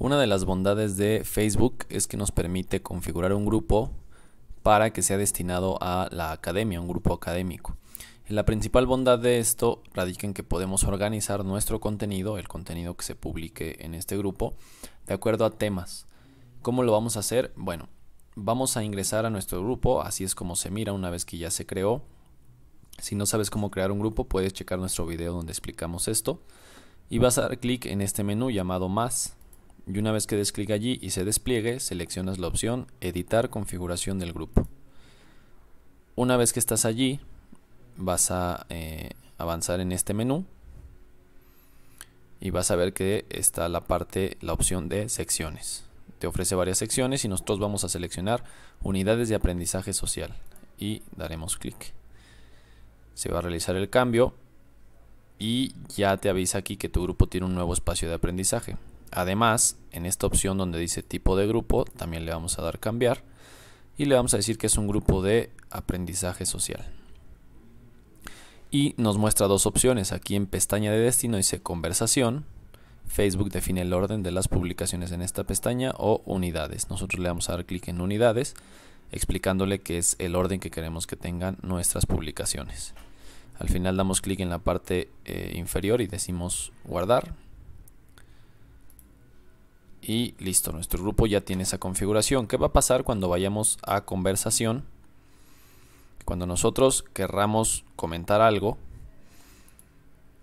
Una de las bondades de Facebook es que nos permite configurar un grupo para que sea destinado a la academia, un grupo académico. La principal bondad de esto radica en que podemos organizar nuestro contenido, el contenido que se publique en este grupo, de acuerdo a temas. ¿Cómo lo vamos a hacer? Bueno, vamos a ingresar a nuestro grupo, así es como se mira una vez que ya se creó. Si no sabes cómo crear un grupo, puedes checar nuestro video donde explicamos esto. Y vas a dar clic en este menú llamado más y una vez que des clic allí y se despliegue, seleccionas la opción Editar configuración del grupo. Una vez que estás allí, vas a eh, avanzar en este menú y vas a ver que está la parte, la opción de secciones. Te ofrece varias secciones y nosotros vamos a seleccionar unidades de aprendizaje social y daremos clic. Se va a realizar el cambio y ya te avisa aquí que tu grupo tiene un nuevo espacio de aprendizaje. Además, en esta opción donde dice tipo de grupo, también le vamos a dar cambiar y le vamos a decir que es un grupo de aprendizaje social. Y nos muestra dos opciones. Aquí en pestaña de destino dice conversación. Facebook define el orden de las publicaciones en esta pestaña o unidades. Nosotros le vamos a dar clic en unidades explicándole que es el orden que queremos que tengan nuestras publicaciones. Al final damos clic en la parte eh, inferior y decimos guardar. Y listo, nuestro grupo ya tiene esa configuración. ¿Qué va a pasar cuando vayamos a conversación? Cuando nosotros querramos comentar algo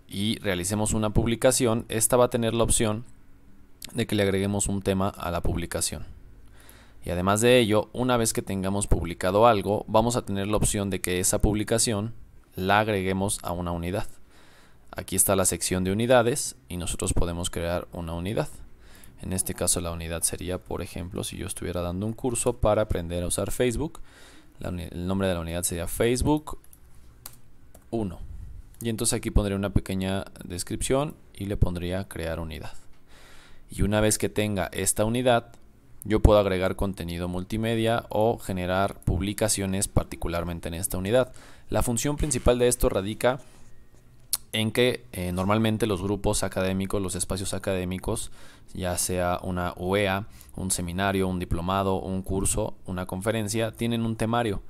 y realicemos una publicación, esta va a tener la opción de que le agreguemos un tema a la publicación. Y además de ello, una vez que tengamos publicado algo, vamos a tener la opción de que esa publicación la agreguemos a una unidad. Aquí está la sección de unidades y nosotros podemos crear una unidad. En este caso la unidad sería, por ejemplo, si yo estuviera dando un curso para aprender a usar Facebook, el nombre de la unidad sería Facebook 1. Y entonces aquí pondría una pequeña descripción y le pondría crear unidad. Y una vez que tenga esta unidad, yo puedo agregar contenido multimedia o generar publicaciones particularmente en esta unidad. La función principal de esto radica en que eh, normalmente los grupos académicos, los espacios académicos, ya sea una UEA, un seminario, un diplomado, un curso, una conferencia, tienen un temario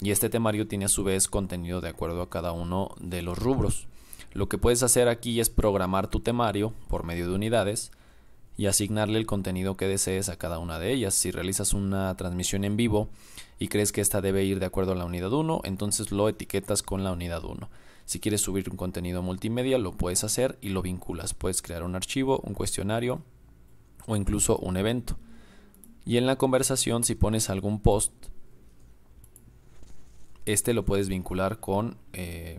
y este temario tiene a su vez contenido de acuerdo a cada uno de los rubros. Lo que puedes hacer aquí es programar tu temario por medio de unidades y asignarle el contenido que desees a cada una de ellas. Si realizas una transmisión en vivo y crees que esta debe ir de acuerdo a la unidad 1, entonces lo etiquetas con la unidad 1. Si quieres subir un contenido multimedia, lo puedes hacer y lo vinculas. Puedes crear un archivo, un cuestionario o incluso un evento. Y en la conversación, si pones algún post, este lo puedes vincular con eh,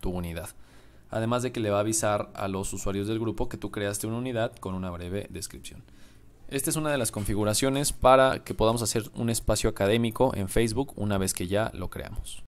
tu unidad además de que le va a avisar a los usuarios del grupo que tú creaste una unidad con una breve descripción. Esta es una de las configuraciones para que podamos hacer un espacio académico en Facebook una vez que ya lo creamos.